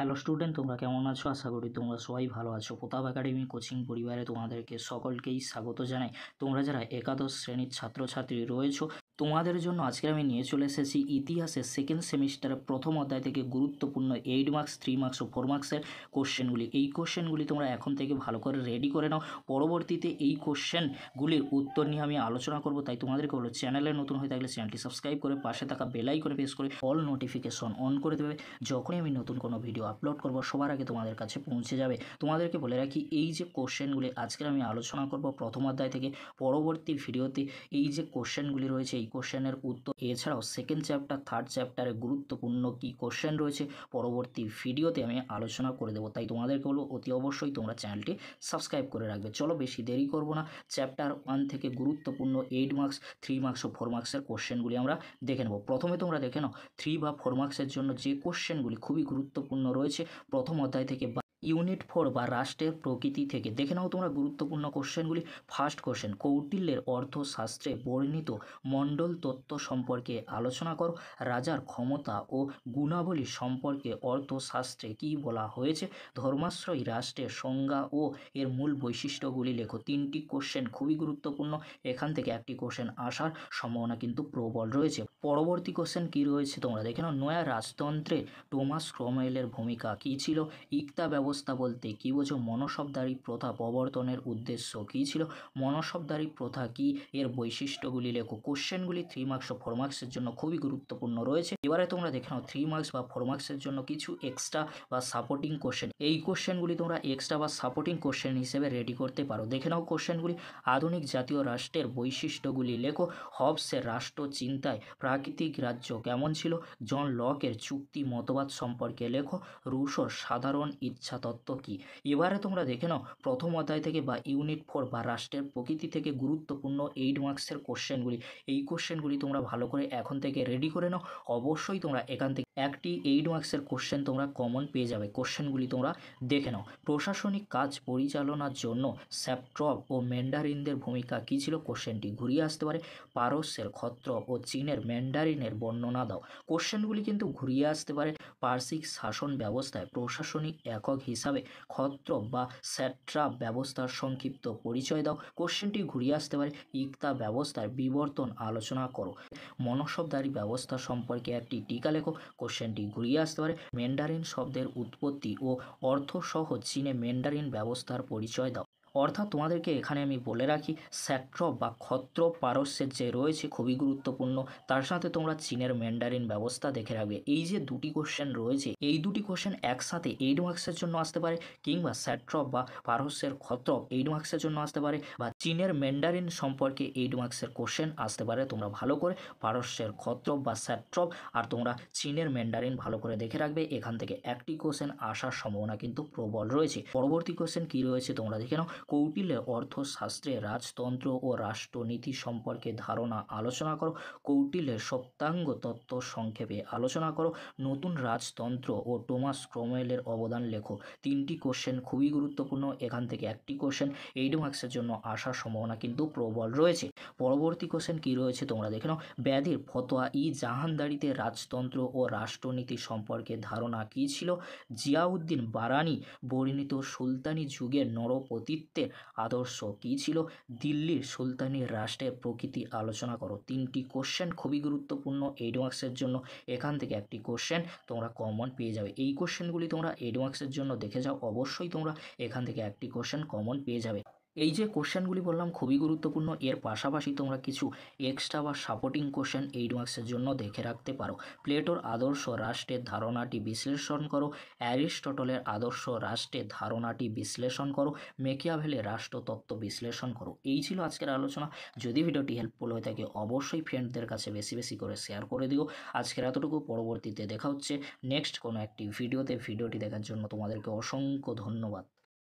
hello student তোমরা কেমন আছো আশা করি তোমরা সবাই ভালো আছো প্রতাপ একাডেমি কোচিং পরিবারে তোমাদেরকে সকলকেই স্বাগত জানাই তোমরা যারা একাদশ শ্রেণীর ছাত্রছাত্রী রয়েছো তোমাদের জন্য আজকে আমি নিয়ে চলে এসেছি ইতিহাসের সেকেন্ড সেমিস্টারের প্রথম অধ্যায় থেকে গুরুত্বপূর্ণ এইট মার্কস থ্রি মার্কস ও ফোর মার্কসের কোশ্চেনগুলি এই কোশ্চেনগুলি তোমরা এখন থেকে ভালো করে রেডি করে নাও পরবর্তীতে এই কোশ্চেনগুলির উত্তর নিয়ে আমি আলোচনা করব তাই তোমাদেরকে হলো চ্যানেলে নতুন হয়ে থাকলে চ্যানেলটি সাবস্ক্রাইব করে পাশে থাকা বেলাইকনে প্রেস করে অল নোটিফিকেশন অন করে দেবে যখনই আমি নতুন কোনো ভিডিও আপলোড করব সবার আগে তোমাদের কাছে পৌঁছে যাবে তোমাদেরকে বলে রাখি এই যে কোশ্চেনগুলি আজকের আমি আলোচনা করব প্রথম অধ্যায় থেকে পরবর্তী ভিডিওতে এই যে কোশ্চেনগুলি রয়েছে এই কোশ্চেনের উত্তর এছাড়াও সেকেন্ড চ্যাপ্টার থার্ড চ্যাপ্টারে গুরুত্বপূর্ণ কী কোশ্চেন রয়েছে পরবর্তী ভিডিওতে আমি আলোচনা করে দেবো তাই তোমাদেরকে বলবো অতি অবশ্যই তোমরা চ্যানেলটি সাবস্ক্রাইব করে রাখবে চলো বেশি দেরি করবো না চ্যাপ্টার ওয়ান থেকে গুরুত্বপূর্ণ এইট মার্কস থ্রি মার্কস ও ফোর মার্কসের কোশ্চেনগুলি আমরা দেখে নেব প্রথমে তোমরা দেখে নাও থ্রি বা ফোর মার্কসের জন্য যে কোশ্চেনগুলি খুবই গুরুত্বপূর্ণ রয়েছে প্রথম অধ্যায় থেকে ইউনিট ফোর বা রাষ্ট্রের প্রকৃতি থেকে দেখে নাও তোমরা গুরুত্বপূর্ণ কোশ্চেনগুলি ফার্স্ট কোশ্চেন কৌটিল্যের অর্থশাস্ত্রে বর্ণিত মণ্ডল তত্ত্ব সম্পর্কে আলোচনা করো রাজার ক্ষমতা ও গুণাবলী সম্পর্কে অর্থশাস্ত্রে কি বলা হয়েছে ধর্মাশ্রয়ী রাষ্ট্রের সংজ্ঞা ও এর মূল বৈশিষ্ট্যগুলি লেখো তিনটি কোশ্চেন খুবই গুরুত্বপূর্ণ এখান থেকে একটি কোশ্চেন আসার সম্ভাবনা কিন্তু প্রবল রয়েছে পরবর্তী কোশ্চেন কী রয়েছে তোমরা দেখে নাও নয়া রাজতন্ত্রে টোমাস ক্রোমেলের ভূমিকা কী ছিল ইকতা ব্যবস্থা অবস্থা বলতে কী বোঝো মনসবদারি প্রথা প্রবর্তনের উদ্দেশ্য কী ছিল মনসবদারি প্রথা কি এর বৈশিষ্ট্যগুলি লেখো কোশ্চেনগুলি থ্রি মার্কস ও ফোর মার্কসের জন্য খুবই গুরুত্বপূর্ণ রয়েছে এবারে তোমরা দেখে নাও থ্রি মার্কস বা ফোর মার্কসের জন্য কিছু এক্সট্রা বা সাপোর্টিং কোশ্চেন এই কোশ্চেনগুলি তোমরা এক্সট্রা বা সাপোর্টিং কোশ্চেন হিসেবে রেডি করতে পারো দেখে নাও কোশ্চেনগুলি আধুনিক জাতীয় রাষ্ট্রের বৈশিষ্ট্যগুলি লেখো হবসের রাষ্ট্র চিন্তায় প্রাকৃতিক রাজ্য কেমন ছিল জন লকের চুক্তি মতবাদ সম্পর্কে লেখো রুশোর সাধারণ ইচ্ছা তত্ত্ব কি এবারে তোমরা দেখে নাও প্রথম অধ্যায় থেকে বা ইউনিট ফোর বা রাষ্ট্রের প্রকৃতি থেকে গুরুত্বপূর্ণ এইট মার্কসের কোশ্চেনগুলি এই কোশ্চেনগুলি তোমরা ভালো করে এখন থেকে রেডি করে নাও অবশ্যই তোমরা এখান থেকে একটি এইট মার্কসের কোশ্চেন তোমরা কমন পেয়ে যাবে কোশ্চেনগুলি তোমরা দেখে নাও প্রশাসনিক কাজ পরিচালনার জন্য স্যাপট্রপ ও ম্যান্ডারিনদের ভূমিকা কী ছিল কোশ্চেনটি ঘুরিয়ে আসতে পারে পারস্যের ক্ষত্র ও চীনের ম্যান্ডারিনের বর্ণনা দাও কোশ্চেনগুলি কিন্তু ঘুরিয়ে আসতে পারে পার্সিক শাসন ব্যবস্থায় প্রশাসনিক একক হিসাবে ক্ষত্র বা স্যাট্রাপ ব্যবস্থার সংক্ষিপ্ত পরিচয় দাও কোশ্চেনটি ঘুরিয়ে আসতে পারে ইকতা ব্যবস্থার বিবর্তন আলোচনা করো মনসবদারী ব্যবস্থা সম্পর্কে একটি টিকা লেখো কোশ্চেনটি ঘুরিয়ে আসতে পারে ম্যান্ডারিন শব্দের উৎপত্তি ও অর্থসহ চীনে ম্যান্ডারিন ব্যবস্থার পরিচয় দাও অর্থাৎ তোমাদেরকে এখানে আমি বলে রাখি স্যাট্র বা ক্ষত্র পারস্যের যে রয়েছে খুবই গুরুত্বপূর্ণ তার সাথে তোমরা চীনের ম্যান্ডারিন ব্যবস্থা দেখে রাখবে এই যে দুটি কোশ্চেন রয়েছে এই দুটি কোশ্চেন একসাথে এইট মার্কসের জন্য আসতে পারে কিংবা স্যাট্র বা পারস্যের ক্ষত্র এইট মার্ক্সের জন্য আসতে পারে বা চীনের ম্যান্ডারিন সম্পর্কে এইট মার্কসের কোশ্চেন আসতে পারে তোমরা ভালো করে পারস্যের ক্ষত্র বা স্যাট্রপ আর তোমরা চীনের ম্যান্ডারিন ভালো করে দেখে রাখবে এখান থেকে একটি কোশ্চেন আসার সম্ভাবনা কিন্তু প্রবল রয়েছে পরবর্তী কোশ্চেন কি রয়েছে তোমরা দেখে নাও কৌটিল্যের অর্থশাস্ত্রে রাজতন্ত্র ও রাষ্ট্রনীতি সম্পর্কে ধারণা আলোচনা করো কৌটিল্যের সপ্তাঙ্গ তত্ত্ব সংক্ষেপে আলোচনা করো নতুন রাজতন্ত্র ও টোমাস ক্রোমওয়েলের অবদান লেখো তিনটি কোশ্চেন খুবই গুরুত্বপূর্ণ এখান থেকে একটি কোশ্চেন এইট মার্কসের জন্য আসার সম্ভাবনা কিন্তু প্রবল রয়েছে পরবর্তী কোশ্চেন কি রয়েছে তোমরা দেখে নাও ব্যাধির ফতোয়া ই জাহানদারিতে রাজতন্ত্র ও রাষ্ট্রনীতি সম্পর্কে ধারণা কী ছিল জিয়াউদ্দিন বারানি বর্ণিত সুলতানি যুগের নরপতিত্ব ব্যক্তিত্বের আদর্শ কী ছিল দিল্লির সুলতানি রাষ্ট্রের প্রকৃতি আলোচনা করো তিনটি কোশ্চেন খুবই গুরুত্বপূর্ণ এডমার্কসের জন্য এখান থেকে একটি কোশ্চেন তোমরা কমন পেয়ে যাবে এই কোশ্চেনগুলি তোমরা এডমার্কসের জন্য দেখে যাও অবশ্যই তোমরা এখান থেকে একটি কোশ্চেন কমন পেয়ে যাবে এই যে কোশ্চেনগুলি বললাম খুবই গুরুত্বপূর্ণ এর পাশাপাশি তোমরা কিছু এক্সট্রা বা সাপোর্টিং কোশ্চেন এইট মার্কসের জন্য দেখে রাখতে পারো প্লেটোর আদর্শ রাষ্ট্রের ধারণাটি বিশ্লেষণ করো অ্যারিস্টটলের আদর্শ রাষ্ট্রের ধারণাটি বিশ্লেষণ করো মেকিয়াভেলে রাষ্ট্রতত্ত্ব বিশ্লেষণ করো এই ছিল আজকের আলোচনা যদি ভিডিওটি হেল্পফুল হয়ে থাকে অবশ্যই ফ্রেন্ডদের কাছে বেশি বেশি করে শেয়ার করে দিও আজকের এতটুকু পরবর্তীতে দেখা হচ্ছে নেক্সট কোনো একটি ভিডিওতে ভিডিওটি দেখার জন্য তোমাদেরকে অসংখ্য ধন্যবাদ